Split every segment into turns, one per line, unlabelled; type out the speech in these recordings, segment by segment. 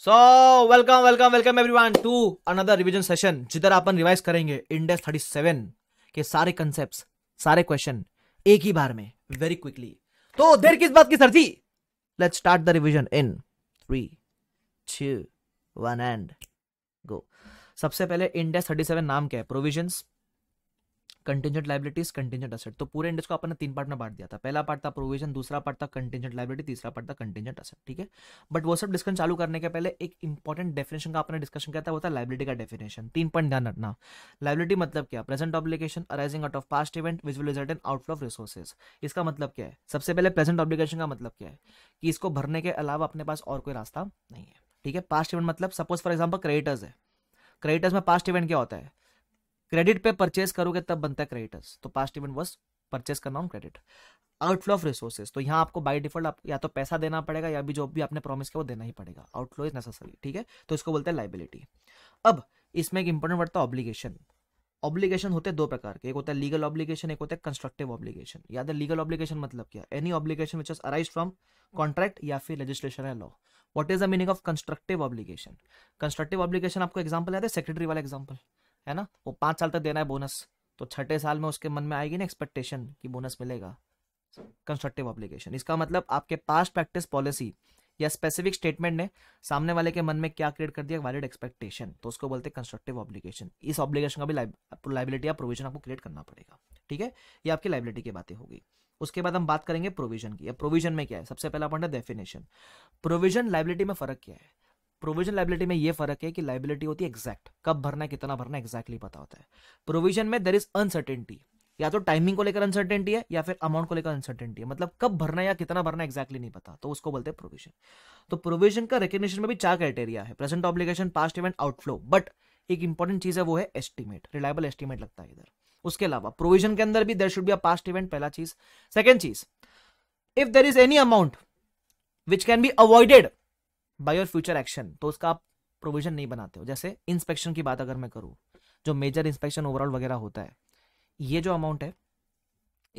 so welcome welcome welcome everyone to another revision session जिधर अपन revise करेंगे index 37 के सारे कॉन्सेप्ट्स सारे क्वेश्चन एक ही बार में वेरी क्विकली तो देर किस बात की sir ji let's start the revision in three two one and go सबसे पहले इंडेक्स 37 नाम क्या है provisions contingent liabilities contingent asset तो पूरे इंडेक्स को अपने तीन पार्ट में बांट दिया था पहला पार्ट था प्रोविजन दूसरा पार्ट था कंटेंजेंट लाइबिलिटी तीसरा पार्ट था कंटेंजेंट असेट ठीक है बट वो सब डिस्कशन चालू करने के पहले एक इंपॉर्टेंट डेफिनेशन का अपने डिस्कशन किया था वो था लाइबिलिटी का डेफिनेशन तीन पॉइंट ध्यान रखना लाइबिलिटी मतलब क्या present obligation arising out of past event which will result in outflow of resources इसका मतलब क्या है सबसे पहले प्रेजेंट ऑब्लिकेशन का मतलब क्या है कि इसको भरने के अलावा अपने पास और कोई रास्ता नहीं है ठीक है पास्ट इवेंट मतलब सपोज फॉर एग्जाम्पल क्रेडिटर्स है क्रेडिटर्स में पास्ट इवेंट क्या होता है क्रेडिट पे परचेस करोगे तब बनता है क्रेडिटर्स तो पास्ट इवेंट वॉज परचेज करना on credit outflow of resources तो यहाँ आपको बाई डिफॉल्ट आप या तो पैसा देना पड़ेगा या भी जो भी आपने प्रॉमिस किया वो देना ही पड़ेगा आउटफ्लो इज नेसेसरी ठीक है तो इसको बोलते हैं लाइबिलिटी अब इसमें एक इंपॉर्टेंट वर्ड था ऑब्लीगेशन ऑब्लिगेशन होते हैं दो प्रकार के एक होता है लीगल ऑब्लिगेशन एक होता है कंस्ट्रक्टिव ऑब्लिगेशन याद तो लीगल ऑब्लिगेशन मतलब क्या any obligation which is arise from contract या फिर लेजिस्लेशन है law what is the meaning of constructive obligation constructive obligation आपको एग्जाम्पल याद है सेक्रेटरी वाला एग्जाम्पल है ना वो पाँच साल तक देना है बोनस तो छठे साल में उसके मन में आएगी ना एक्सपेक्टेशन कि बोनस मिलेगा कंस्ट्रक्टिव ऑब्लिगेशन इसका मतलब आपके पास्ट प्रैक्टिस पॉलिसी या स्पेसिफिक स्टेटमेंट ने सामने वाले के मन में क्या क्रिएट कर दिया वैलिड एक्सपेक्टेशन तो उसको बोलते हैं कंस्ट्रक्टिव ऑब्लिगेशन इस ऑब्लिगेशन का भी लाइबिलिटी या प्रोविजन आपको क्रिएट करना पड़ेगा ठीक है ये आपकी लाइबिलिटी की बातें होगी उसके बाद हम बात करेंगे प्रोविजन की प्रोविजन में क्या है सबसे पहला पॉइंट है डेफिनेशन प्रोविजन लाइबिलिटी में फर्क क्या है प्रोविजन लाइबिलिटी में ये फर्क है कि लाइबिलिटी होती है एग्जैक्ट कब भरना है कितना भरना है एग्जैक्टली पता होता है प्रोविजन में देर इज अनसर्टेनिटी या तो टाइमिंग को लेकर अनसर्टेनिटी है या फिर अमाउंट को लेकर अनसर्टेनिटी है मतलब कब भरना या कितना भरना एक्जैक्टली नहीं पता तो उसको बोलते हैं प्रोविजन तो प्रोविजन का रिकग्निशन में भी चार क्राइटेरिया है present obligation past event outflow but एक इंपॉर्टेंट चीज है वो है एस्टिमेट रिलायबल एस्टिमेट लगता है इधर उसके अलावा प्रोविजन के अंदर भी there should be a past event पहला चीज सेकेंड चीज if there is any amount which can be avoided by your future action तो उसका आप प्रोविजन नहीं बनाते हो जैसे इंस्पेक्शन की बात अगर मैं करूँ जो मेजर इंस्पेक्शन ओवरऑल वगैरह होता है ये जो अमाउंट है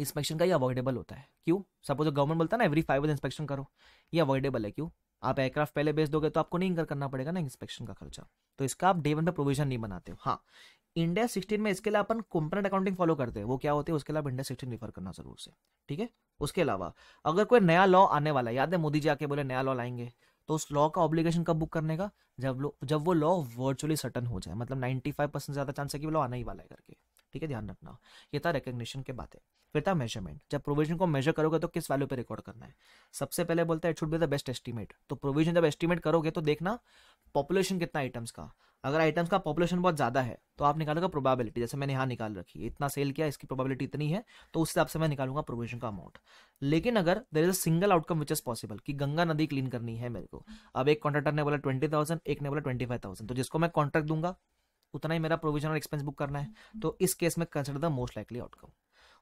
इंस्पेक्शन का ये अवॉइडेबल होता है क्यों सपोज जो गवर्नमेंट बोलता है ना एवरी फाइव ईयर इंस्पेक्शन करो ये अवॉइडेबल है क्यों आप एयरक्राफ्ट पहले बेच दोगे तो आपको नहीं इंकर करना पड़ेगा ना इंस्पेक्शन का खर्चा तो इसका आप डे वन पे प्रोविजन नहीं बनाते हो हाँ इंडिया सिक्सटीन में इसके लिए अपन कंपोनेंट अकाउंटिंग फॉलो करते हैं वो क्या होते हैं उसके लिए इंडिया सिक्सटीन रिफर करना जरूर से ठीक है उसके अलावा अगर कोई नया लॉ आने वाला है याद है मोदी जी आके बोले नया लॉ लाएंगे तो उस लॉ का ऑब्लिगेशन कब बुक करने का जब लो जब वो लॉ वर्चुअली सटन हो जाए मतलब 95 परसेंट ज़्यादा चांस है कि वो लॉ आना ही वाला है करके ठीक है ध्यान रखना ये था रिकग्निशन के बातें फिर था मेजरमेंट जब प्रोविजन को मेजर करोगे तो किस वैल्यू पे रिकॉर्ड करना है सबसे पहले बोलता है it should be the best estimate तो प्रोविजन जब एस्टिमेट करोगे तो देखना पॉपुलेशन कितना आइटम्स का अगर आइटम्स का पॉपुलेशन बहुत ज़्यादा है तो आप निकालोगे प्रोबेबिलिटी जैसे मैंने यहाँ निकाल रखी है इतना सेल किया इसकी प्रोबेबिलिटी इतनी है तो उस हिसाब से मैं निकालूंगा प्रोविजन का अमाउंट लेकिन अगर there is a single outcome which is possible कि गंगा नदी क्लीन करनी है मेरे को अब एक कॉन्ट्रेक्टर ने बोला ट्वेंटी एक ने बोला ट्वेंटी तो जिसको मैं कॉन्ट्रैक्ट दूंगा उतना ही मेरा प्रोविजन और एक्सपेंस बुक करना है तो इस केस में consider the most likely outcome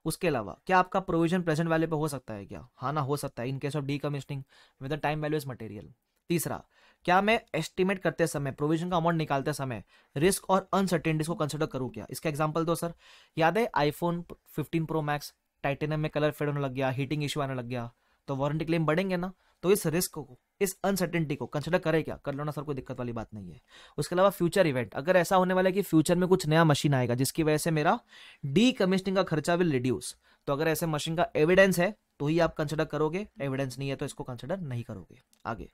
उसके अलावा क्या आपका प्रोविजन प्रेजेंट वैल्यू पे हो सकता है क्या हाँ ना हो सकता है in case of decommissioning with the time value is material तीसरा क्या मैं एस्टिमेट करते समय प्रोविजन का अमाउंट निकालते समय रिस्क और अनसर्टेनिटीज को कंसिडर करूँ क्या इसका एग्जाम्पल दो सर याद है iPhone fifteen pro max titanium में कलर फेड होने लग गया हीटिंग इशू आने लग गया तो वारंटी क्लेम बढ़ेंगे ना तो इस रिस्क को इस अनसर्टेनिटी को कंसिडर करें क्या कर लो ना सर कोई दिक्कत वाली बात नहीं है उसके अलावा फ्यूचर इवेंट अगर ऐसा होने वाला है कि फ्यूचर में कुछ नया मशीन आएगा जिसकी वजह से मेरा डी कमिश्निंग का खर्चा विल रिड्यूस तो अगर ऐसे मशीन का एविडेंस है तो ही आप कंसिडर करोगे एविडेंस नहीं है तो इसको कंसिडर नहीं करोगे आगे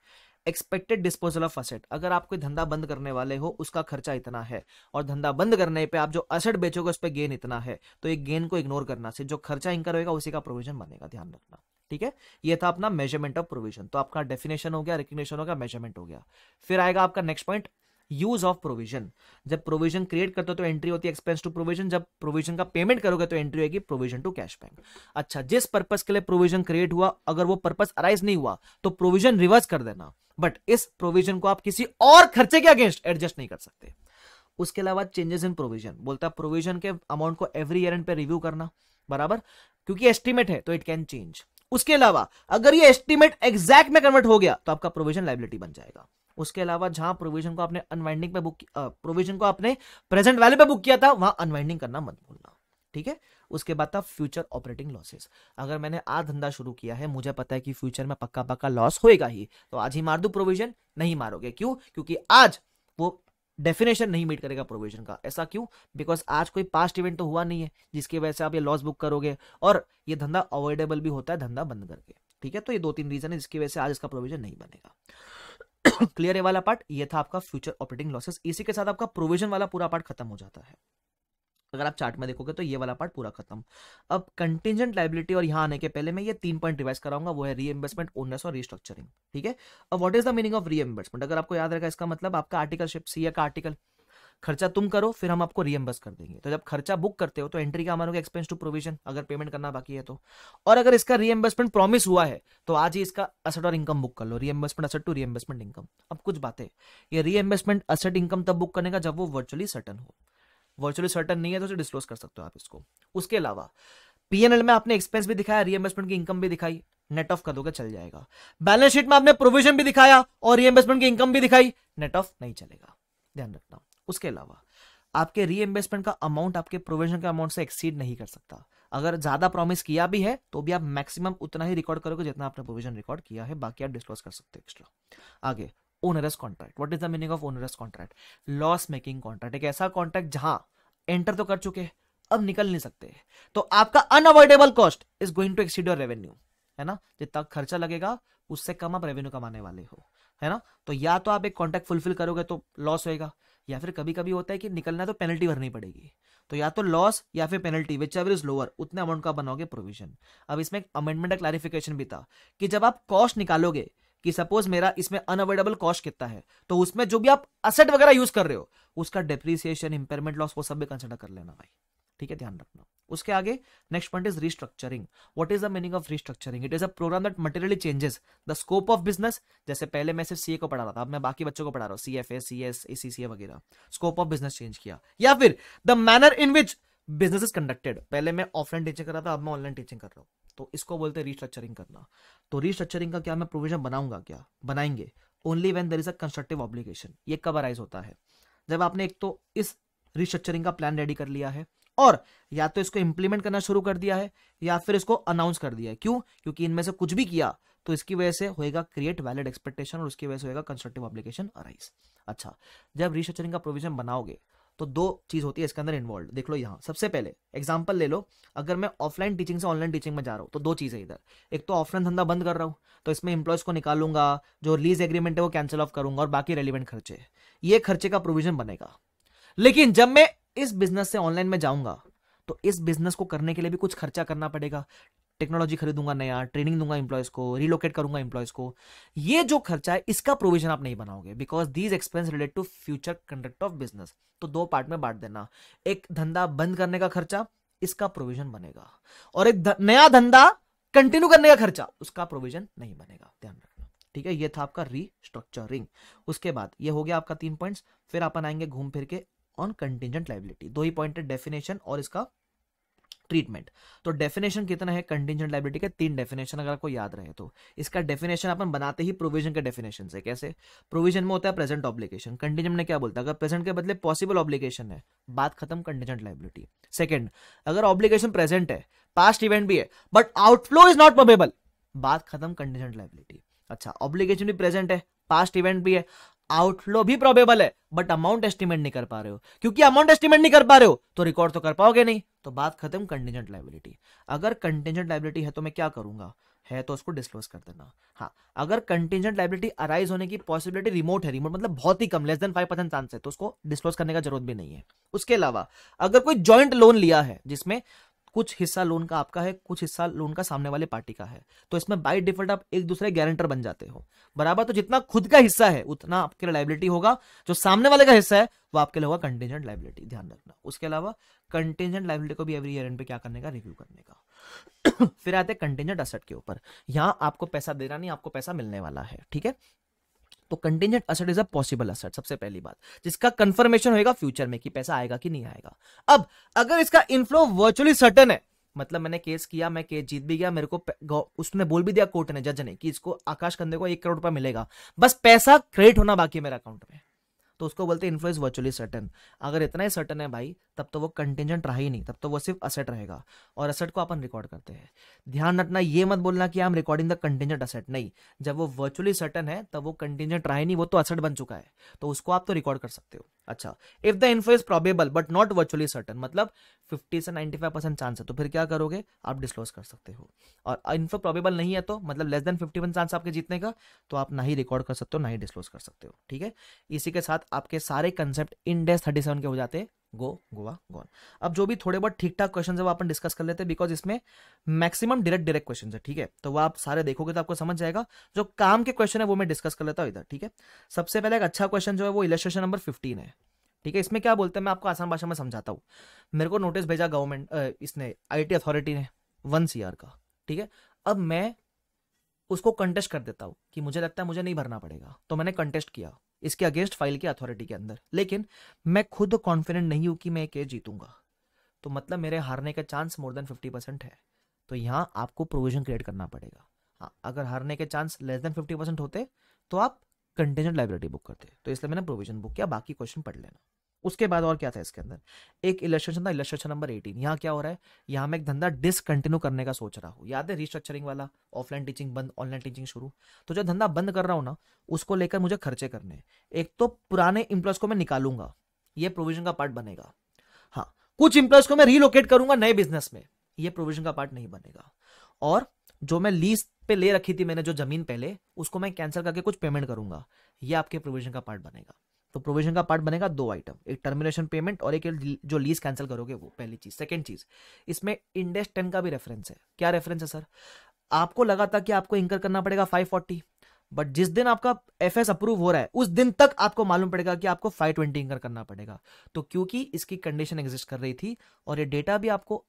एक्सपेक्टेड डिस्पोजल ऑफ असेट अगर आप कोई धंधा बंद करने वाले हो उसका खर्चा इतना है और धंधा बंद करने पे आप जो असेट बेचोगे उस पर गेन इतना है तो ये गेन को इग्नोर करना से जो खर्चा इनका रहेगा उसी का प्रोविजन बनेगा ध्यान रखना ठीक है ये था अपना मेजरमेंट ऑफ प्रोविजन तो आपका डेफिनेशन हो गया रिकग्नेशन हो गया मेजरमेंट हो गया फिर आएगा आपका next point use of provision जब प्रोविजन क्रिएट करते हो तो एंट्री होती है एक्सपेंस टू प्रोविजन जब प्रोविजन का पेमेंट करोगे तो एंट्री होगी प्रोविजन टू कैश बैंक अच्छा जिस पर्पज के लिए प्रोविजन क्रिएट हुआ अगर वो पर्पज अराइज नहीं हुआ तो प्रोविजन रिवर्स कर देना बट इस प्रोविजन को आप किसी और खर्चे के अगेंस्ट एडजस्ट नहीं कर सकते उसके अलावा चेंजेस इन प्रोविजन बोलता है प्रोविजन के अमाउंट को एवरी ईयर एंड पे रिव्यू करना बराबर क्योंकि एस्टिमेट है तो इट कैन चेंज उसके अलावा अगर ये एस्टिमेट एग्जैक्ट में कन्वर्ट हो गया तो आपका प्रोविजन लाइबिलिटी बन जाएगा उसके अलावा जहां प्रोविजन को आपने अनवाइंडिंग पे बुक प्रोविजन को आपने प्रेजेंट वैल्यू पे बुक किया था वहां अनवाइंडिंग करना मत भूलना ठीक है उसके बाद था फ्यूचर ऑपरेटिंग लॉसेस अगर मैंने आज धंधा शुरू किया है मुझे पता है कि फ्यूचर में पक्का पक्का लॉस होएगा ही तो आज ही मार दू प्रोविजन नहीं मारोगे क्यों क्योंकि आज वो डेफिनेशन नहीं मीट करेगा प्रोविजन का ऐसा क्यों बिकॉज आज कोई पास्ट इवेंट तो हुआ नहीं है जिसकी वजह से आप ये लॉस बुक करोगे और ये धंधा अवॉइडेबल भी होता है धंधा बंद करके ठीक है तो ये दो तीन रीजन है जिसकी वजह से आज इसका प्रोविजन नहीं बनेगा क्लियर है वाला पार्ट ये था आपका फ्यूचर ऑपरेटिंग लॉसेस इसी के साथ आपका प्रोविजन वाला पूरा पार्ट खत्म हो जाता है अगर आप चार्ट में देखोगे तो ये वाला पार्ट पूरा खत्म अब कंटिजेंट लाइबिलिटी और यहाँ आने के पहले मैं ये तीन पॉइंट रिवाइज कराऊंगा वो है री रीएम्बर्समेंट ओनर्स और रिस्ट्रक्चरिंग ठीक है अब what is the meaning of re reimbursement अगर आपको याद रहेगा इसका मतलब आपका आर्टिकल शिप सी का आर्टिकल खर्चा तुम करो फिर हम आपको रीएम्बर्स कर देंगे तो जब खर्चा बुक करते हो तो एंट्री का हमारा एक्सपेंस टू प्रोविजन अगर पेमेंट करना बाकी है तो और अगर इसका रीएम्बर्समेंट प्रॉमिस हुआ है तो आज ही इसका असट और इनकम बुक कर लो reimbursement asset to reimbursement income अब कुछ बातें ये रीएम्बर्समेंट असट इनकम तब बुक करने का जब वो वर्चुअली सर्टन हो वर्चुअली सर्टन नहीं है तो उसे डिस्क्लोज कर सकते हो आप इसको उसके अलावा पीएनएल में आपने एक्सपेंस भी दिखाया रीएम्बर्समेंट की इनकम भी दिखाई नेट ऑफ कर दोगे चल जाएगा बैलेंस शीट में आपने प्रोविजन भी दिखाया और रीएम्बर्समेंट की इनकम भी दिखाई नेट ऑफ नहीं चलेगा ध्यान रखना उसके अलावा आपके रीएम्बर्समेंट का अमाउंट आपके प्रोविजन के अमाउंट से एक्सीड नहीं कर सकता अगर ज्यादा प्रॉमिस किया भी है तो भी आप मैक्सिमम उतना ही रिकॉर्ड करोगे जितना आपने प्रोविजन रिकॉर्ड किया है बाकी आप डिस्क्लोज कर सकते हो एक्स्ट्रा आगे onerous contract what is the meaning of onerous contract loss making contract एक ऐसा कॉन्ट्रैक्ट जहां एंटर तो कर चुके हैं अब निकल नहीं सकते तो आपका unavoidable cost is going to exceed your revenue है ना जितना खर्चा लगेगा उससे कम आप रेवेन्यू कमाने वाले हो है ना तो या तो आप एक कॉन्ट्रैक्ट फुलफिल करोगे तो लॉस होएगा या फिर कभी कभी होता है कि निकलना तो पेनल्टी भरनी पड़ेगी तो या तो लॉस या फिर penalty whichever is lower उतने अमाउंट का बनाओगे प्रोविजन अब इसमें एक अमेंडमेंट का क्लैरिफिकेशन भी था कि जब आप कॉस्ट निकालोगे कि सपोज मेरा इसमें अनअवेडेबल कॉस्ट कितना है तो उसमें जो भी आप असेट वगैरह यूज कर रहे हो उसका डेप्रिसिएशन इंपेयरमेंट लॉस वो सब भी कंसिडर कर लेना भाई ठीक है ध्यान रखना उसके आगे next point is restructuring what is the meaning of restructuring it is a programme that materially changes the scope of business जैसे पहले मैं सिर्फ सीए को पढ़ा रहा था अब मैं बाकी बच्चों को पढ़ा रहा हूँ C F A C S A सी सी ए वगैरह स्कोप ऑफ बिजनेस चेंज किया या फिर the manner in which business conducted पहले मैं ऑफलाइन टीचिंग कर रहा था अब मैं ऑनलाइन टीचिंग कर रहा हूँ तो इसको बोलते हैं रीस्ट्रक्चरिंग करना तो रीस्ट्रक्चरिंग का क्या मैं प्रोविजन बनाऊंगा क्या बनाएंगे only when there is a constructive obligation ये कब अराइज होता है जब आपने एक तो इस रिस्ट्रक्चरिंग का प्लान रेडी कर लिया है और या तो इसको इंप्लीमेंट करना शुरू कर दिया है या फिर इसको अनाउंस कर दिया है क्यों क्योंकि इनमें से कुछ भी किया तो इसकी वजह से होएगा क्रिएट वैलिड एक्सपेक्टेशन और उसकी वजह से होएगा कंस्ट्रक्टिव ऑब्लिकेशन अराइज अच्छा जब रिस्ट्रक्चरिंग का प्रोविजन बनाओगे तो दो चीज़ होती है इसके अंदर इन्वॉल्व देख लो यहाँ सबसे पहले एग्जाम्पल ले लो अगर मैं ऑफलाइन टीचिंग से ऑनलाइन टीचिंग में जा रहा हूँ तो दो है इधर एक तो ऑफलाइन धंधा बंद कर रहा हूँ तो इसमें इंप्लॉयज़ को निकालूंगा जो लीज एग्रीमेंट है वो कैंसिल ऑफ करूंगा और बाकी रेलिवेंट खर्चे ये खर्चे का प्रोविजन बनेगा लेकिन जब मैं इस बिजनेस से ऑनलाइन में जाऊंगा तो इस बिजनेस को करने के लिए भी कुछ खर्चा करना पड़ेगा टेक्नोलॉजी खरीदूंगा नया ट्रेनिंग दूंगा एम्प्लॉयज को रिलोकेट करूंगा एम्प्लॉयज को ये जो खर्चा है इसका प्रोविजन आप नहीं बनाओगे because these expense relate to future conduct of business तो दो पार्ट में बांट देना एक धंधा बंद करने का खर्चा इसका प्रोविजन बनेगा और एक नया धंधा कंटिन्यू करने का खर्चा उसका प्रोविजन नहीं बनेगा ध्यान रखना ठीक है ये था आपका रीस्ट्रक्चरिंग उसके बाद ये हो गया आपका तीन पॉइंट्स फिर अपन आएंगे घूम फिर के ऑन कंटिजेंट लाइबिलिटी दो ही पॉइंट है डेफिनेशन और इसका ट्रीटमेंट तो डेफिनेशन कितना है कंटिजेंट लाइबिलिटी का तीन डेफिनेशन अगर आपको याद रहे तो इसका डेफिनेशन अपन बनाते ही प्रोविजन के डेफिनेशन से कैसे प्रोविजन में होता है प्रेजेंट ऑब्लिकेशन कंटिजेंट में क्या बोलता है अगर प्रेजेंट के बदले पॉसिबल ऑब्लिकेशन है बात खत्म कंटिजेंट लाइबिलिटी सेकेंड अगर ऑब्लिकेशन प्रेजेंट है पास्ट इवेंट भी है but outflow is not probable बात खत्म कंटिजेंट लाइबिलिटी अच्छा ऑब्लिगेशन भी प्रेजेंट है पास्ट इवेंट भी है आउटफ्लो भी प्रोबेबल है बट अमाउंट एस्टिमेट नहीं कर पा रहे हो क्योंकि अमाउंट एस्टिमेट नहीं कर पा रहे हो तो रिकॉर्ड तो कर पाओगे नहीं तो बात खत्म कंटेंजेंट लाइबिलिटी अगर कंटेंजेंट लाइबिलिटी है तो मैं क्या करूंगा है तो उसको डिस्क्लोज कर देना हाँ अगर कंटेंजेंट लाइबिलिटी अराइज होने की पॉसिबिलिटी रिमोट है रिमोट मतलब बहुत ही कम less than five percent chance है तो उसको डिस्क्लोज करने का जरूरत भी नहीं है उसके अलावा अगर कोई ज्वाइंट लोन लिया है जिसमें कुछ हिस्सा लोन का आपका है कुछ हिस्सा लोन का सामने वाले पार्टी का है तो इसमें बाई डिफॉल्ट आप एक दूसरे गारंटर बन जाते हो बराबर तो जितना खुद का हिस्सा है उतना आपके लिए लाइबिलिटी होगा जो सामने वाले का हिस्सा है वो आपके लिए होगा कंटेजेंट लाइबिलिटी ध्यान रखना उसके अलावा कंटेजेंट लाइबिलिटी को भी एवरी ईयर एंड पे क्या करने का रिव्यू करने का फिर आते हैं कंटेजेंट असट के ऊपर यहां आपको पैसा देना नहीं आपको पैसा मिलने वाला है ठीक है तो contingent asset is a possible asset सबसे पहली बात जिसका कंफर्मेशन होगा फ्यूचर में कि पैसा आएगा कि नहीं आएगा अब अगर इसका इनफ्लो वर्चुअली सर्टन है मतलब मैंने केस किया मैं केस जीत भी गया मेरे को उसने बोल भी दिया कोर्ट ने जज ने कि इसको आकाश कंधे को एक करोड़ रुपया मिलेगा बस पैसा क्रेडिट होना बाकी है मेरे अकाउंट में तो उसको बोलते हैं इन्फ्लो वर्चुअली सर्टन अगर इतना ही सर्टन है भाई तब तो वो कंटेंजेंट रहा ही नहीं तब तो वो सिर्फ असेट रहेगा और असेट को अपन रिकॉर्ड करते हैं ध्यान रखना ये मत बोलना कि am recording the contingent asset नहीं जब वो वर्चुअली सर्टन है तब वो कंटेंजेंट रहा ही नहीं वो तो असेट बन चुका है तो उसको आप तो रिकॉर्ड कर सकते हो अच्छा if the inflow is probable but not virtually certain मतलब फिफ्टी से फाइव परसेंट चांस है तो फिर क्या करोगे आप डिस्क्लोज कर सकते हो और इन्फ्लो प्रॉबेबल नहीं है तो मतलब लेस देन फिफ्टी चांस आपके जीतने का तो आप ना ही रिकॉर्ड कर सकते हो ना ही डिस्क्लोज कर सकते हो ठीक है इसी के साथ साथ आपके सारे कंसेप्ट इन डेस थर्टी के हो जाते गो गोवा गोन अब जो भी थोड़े बहुत ठीक ठाक क्वेश्चन है वो अपन डिस्कस कर लेते हैं बिकॉज इसमें मैक्सिमम डायरेक्ट डायरेक्ट क्वेश्चन है ठीक है तो वो आप सारे देखोगे तो आपको समझ जाएगा जो काम के क्वेश्चन है वो मैं डिस्कस कर लेता हूँ इधर ठीक है सबसे पहले एक अच्छा क्वेश्चन जो है वो इलेस्ट्रेशन नंबर फिफ्टीन है ठीक है इसमें क्या बोलते हैं मैं आपको आसान भाषा में समझाता हूँ मेरे को नोटिस भेजा गवर्नमेंट इसने आई अथॉरिटी ने वन सी का ठीक है अब मैं उसको कंटेस्ट कर देता हूँ कि मुझे लगता है मुझे नहीं भरना पड़ेगा तो मैंने कंटेस्ट किया इसके अगेंस्ट फाइल की अथॉरिटी के अंदर लेकिन मैं खुद कॉन्फिडेंट नहीं हूं कि मैं केस जीतूंगा तो मतलब मेरे हारने का chance more than fifty percent है तो यहाँ आपको प्रोविजन क्रिएट करना पड़ेगा हाँ अगर हारने के chance less than fifty percent होते तो आप कंटेजेंट लाइब्रेरी बुक करते तो इसलिए मैंने प्रोविजन बुक किया बाकी क्वेश्चन पढ़ लेना उसके बाद और क्या था इसके अंदर एक इलस्ट्रेशन था इलस्ट्रेशन नंबर एटीन यहाँ क्या हो रहा है यहाँ मैं एक धंधा डिसकंटिन्यू करने का सोच रहा हूँ याद है रिस्ट्रक्चरिंग वाला ऑफलाइन टीचिंग बंद ऑनलाइन टीचिंग शुरू तो जो धंधा बंद कर रहा हूँ ना उसको लेकर मुझे खर्चे करने एक तो पुराने इम्प्लॉयज को मैं निकालूंगा ये प्रोविजन का पार्ट बनेगा हाँ कुछ इम्प्लॉयज को मैं रिलोकेट करूंगा नए बिजनेस में ये प्रोविजन का पार्ट नहीं बनेगा और जो मैं लीज पे ले रखी थी मैंने जो जमीन पहले उसको मैं कैंसिल करके कुछ पेमेंट करूंगा ये आपके प्रोविजन का पार्ट बनेगा तो प्रोविजन का पार्ट बनेगा दो आइटम एक टर्मिनेशन पेमेंट और एक जो लीज कैंसिल करोगे वो पहली चीज सेकंड चीज इसमें इंडेस टेन का भी रेफरेंस है क्या रेफरेंस है सर आपको लगा था कि आपको इंकर करना पड़ेगा फाइव फोर्टी बट जिस दिन आपका एफ एस अप्रूव हो रहा है उस दिन तक आपको मालूम पड़ेगा कि आपको ट्वेंटी इंकर करना पड़ेगा तो क्योंकि इसकी कंडीशन एग्जिस्ट कर रही थी और ये डेटा भी आपको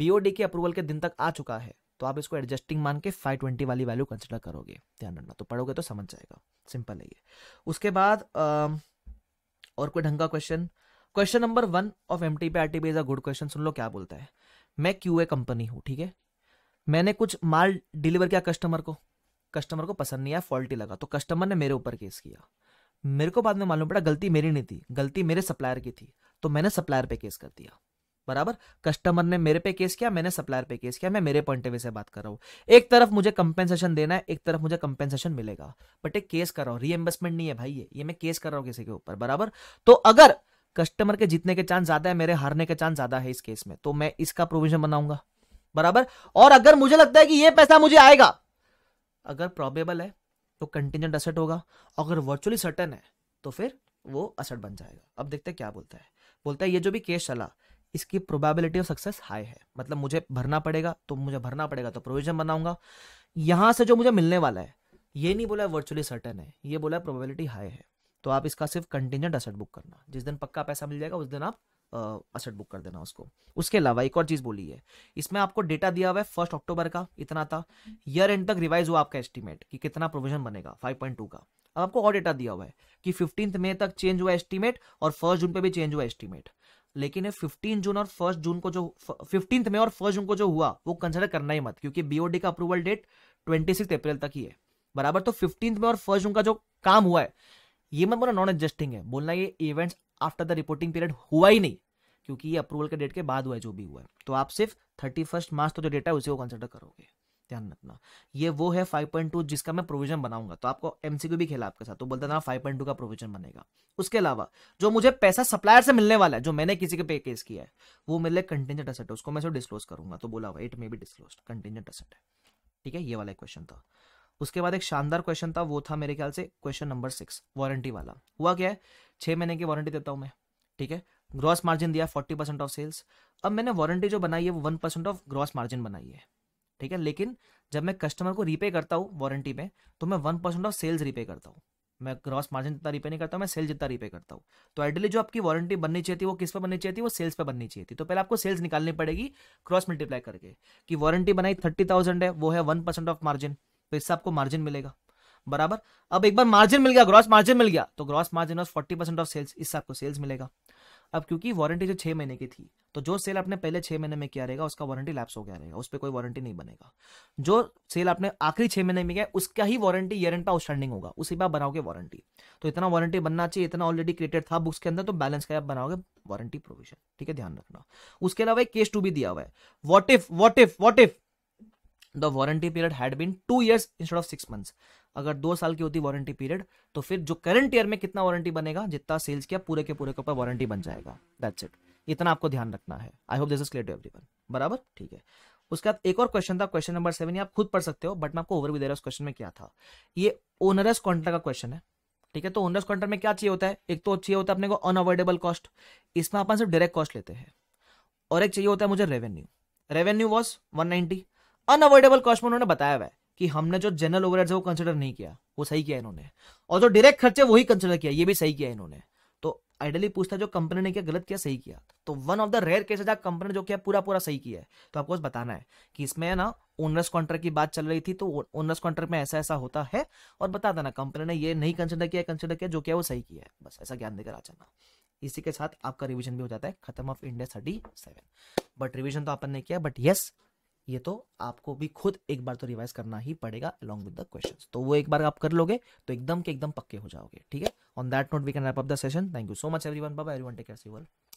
बीओडी के अप्रूवल के दिन तक आ चुका है तो आप इसको एडजस्टिंग मान के 520 वाली वैल्यू कंसिडर करोगे ध्यान रखना तो पढ़ोगे तो समझ जाएगा सिंपल है ये उसके बाद आ, और कोई ढंग का question question number one of M T P R T P is a good question सुन लो क्या बोलता है मैं क्यू ए कंपनी हूँ ठीक है मैंने कुछ माल डिलीवर किया कस्टमर को कस्टमर को पसंद नहीं आया फॉल्टी लगा तो कस्टमर ने मेरे ऊपर केस किया मेरे को बाद में मालूम पड़ा गलती मेरी नहीं थी गलती मेरे सप्लायर की थी तो मैंने सप्लायर पे केस कर दिया बराबर कस्टमर ने मेरे पे केस किया मैंने सप्लायर पे केस किया मैं मेरे पॉइंट ऑफ व्यू से बात कर रहा हूँ एक तरफ मुझे कंपेंसेशन देना है एक तरफ मुझे कंपेंसेशन मिलेगा बट एक केस कर रहा हूँ रीएम्बर्समेंट नहीं है भाई ये ये मैं केस कर रहा हूँ किसी के ऊपर बराबर तो अगर कस्टमर के जीतने के चांस ज्यादा है मेरे हारने के चांस ज्यादा है इस केस में तो मैं इसका प्रोविजन बनाऊंगा बराबर और अगर मुझे लगता है कि ये पैसा मुझे आएगा अगर प्रॉबेबल है तो कंटिजेंट असेट होगा अगर वर्चुअली सर्टन है तो फिर वो असट बन जाएगा अब देखते हैं क्या बोलता है बोलता है ये जो भी केस चला इसकी प्रोबेबिलिटी ऑफ सक्सेस हाई है मतलब मुझे भरना पड़ेगा तो मुझे भरना पड़ेगा तो प्रोविजन बनाऊंगा यहां से जो मुझे मिलने वाला है ये नहीं बोला वर्चुअली सर्टन है ये बोला प्रोबेबिलिटी हाई है तो आप इसका सिर्फ कंटिन्यूट असट बुक करना जिस दिन पक्का पैसा मिल जाएगा उस दिन आप असट बुक कर देना उसको उसके अलावा एक और चीज बोली है इसमें आपको डेटा दिया हुआ है फर्स्ट अक्टूबर का इतना था ईयर एंड तक रिवाइज हुआ आपका एस्टीमेट कि कितना प्रोविजन बनेगा 5.2 का अब आपको और डेटा दिया हुआ है कि फिफ्टींथ मे तक चेंज हुआ एस्टीमेट और फर्स्ट जून पे भी चेंज हुआ एस्टीमेट लेकिन ये 15 जून और फर्स्ट जून को जो फिफ्टीन में और फर्स्ट जून को जो हुआ वो कंसिडर करना ही मत क्योंकि बीओडी का अप्रूवल डेट ट्वेंटी अप्रैल तक ही है बराबर तो फिफ्टीन में और फर्स्ट जून का जो काम हुआ है ये मत बोलना नॉन एडजस्टिंग है बोलना ये events after the reporting period हुआ ही नहीं क्योंकि ये अप्रूवल के डेट के बाद हुआ है जो भी हुआ है तो आप सिर्फ थर्टी फर्स्ट मार्च तो जो डेटा है उसे वो कंसिडर करोगे ध्यान रखना ये वो है फाइव पॉइंट टू जिसका मैं प्रोविजन बनाऊंगा तो आपको एमसीक्यू भी खेला आपके साथ तो बोलते ना फाइव पॉइंट टू का प्रोविजन बनेगा उसके अलावा जो मुझे पैसा सप्लायर से मिलने वाला है जो मैंने किसी के पे केस किया है वो मेरे लिए कंटेंजेंट असेट है उसको मैं डिस्क्लोज करूंगा तो बोला हुआ it may be disclose contingent asset है ठीक है ये वाला क्वेश्चन था उसके बाद एक शानदार क्वेश्चन था वो था मेरे ख्याल से क्वेश्चन नंबर सिक्स वारंटी वाला हुआ क्या है छह महीने की वारंटी देता हूँ मैं ठीक है ग्रॉस मार्जिन दिया फोर्टी परसेंट ऑफ सेल्स अब मैंने वारंटी जो बनाई है वो one percent of gross margin बनाई है ठीक है लेकिन जब मैं कस्टमर को रीपे करता हूँ वारंटी में तो मैं one percent of sales repay करता हूँ मैं ग्रॉस मार्जिन जितना रीपे नहीं करता मैं सेल जितना रीपे करता हूँ तो आइडियली जो आपकी वारंटी बननी चाहिए थी वो किस पर बननी चाहिए थी वो सेल्स पर बननी चाहिए थी तो पहले आपको सेल्स निकालनी पड़ेगी क्रॉस मल्टीप्लाई करके कि वारंटी बनाई थर्टी थाउजेंड है वो है वन परसेंट ऑफ मार्जिन तो इससे आपको मार्जिन मिलेगा बराबर अब एक बार मार्जिन मिल गया ग्रॉस मार्जिन मिल गया तो gross margin of forty percent of sales इससे आपको सेल्स मिलेगा अब क्योंकि वारंटी जो छः महीने की थी तो जो सेल आपने पहले छः महीने में किया रहेगा उसका वारंटी लैप्स हो गया रहेगा उस पर कोई वारंटी नहीं बनेगा जो सेल आपने आखिरी छः महीने में किया उसका ही वारंटी ईयर एंड पे आउटस्टैंडिंग होगा उसी पर बनाओगे वारंटी तो इतना वारंटी बनना चाहिए इतना ऑलरेडी क्रिएटेड था बुक्स के अंदर तो बैलेंस का आप बनाओगे वारंटी प्रोविजन ठीक है ध्यान रखना उसके अलावा एक केस टू भी दिया हुआ है what if what if what if the warranty period had been two years instead of six months अगर दो साल की होती वारंटी पीरियड तो फिर जो करंट ईयर में कितना वारंटी बनेगा जितना सेल्स किया पूरे के पूरे के ऊपर वारंटी बन जाएगा दैट्स इट इतना आपको ध्यान रखना है I hope this is clear to everyone बराबर ठीक है उसके बाद एक और क्वेश्चन था क्वेश्चन नंबर सेवन आप खुद पढ़ सकते हो बट मैं आपको ओवर भी दे रहा हूँ क्वेश्चन में क्या था ये ओनरस कॉन्ट्रैक्ट का क्वेश्चन है ठीक है तो ओनरस कॉन्ट्रैक्ट में क्या चाहिए होता है एक तो चाहिए होता है अपने को अनअवॉइडेबल कॉस्ट इसमें अपन सिर्फ डायरेक्ट कॉस्ट लेते हैं और एक चाहिए होता है मुझे revenue revenue was one ninety unavoidable cost में उन्होंने बताया हुआ है कि हमने जो जनरल ओवरहेड्स है वो कंसिडर नहीं किया वो सही किया इन्होंने और जो डायरेक्ट खर्चे वही कंसिडर किया ये भी सही किया इन्होंने तो आइडली पूछता है जो कंपनी ने क्या गलत किया सही किया तो one of the rare cases जहाँ कंपनी ने जो किया पूरा पूरा सही किया है तो आपको बताना है कि इसमें ना ओनर्स कॉन्ट्रैक्ट की बात चल रही थी तो ओनर्स कॉन्ट्रैक्ट में ऐसा ऐसा होता है और बता देना कंपनी ने ये नहीं कंसिडर किया कंसिडर किया जो किया वो सही किया है बस ऐसा ज्ञान देकर आ जाना इसी के साथ आपका रिविजन भी हो जाता है खत्म of India thirty seven but revision तो आपने किया बट यस ये तो आपको भी खुद एक बार तो रिवाइज करना ही पड़ेगा अलॉन्ग विद द क्वेश्चन तो वो एक बार आप कर लोगे तो एकदम के एकदम पक्के हो जाओगे ठीक है on that note we can wrap up the session thank you so much everyone bye everyone take care C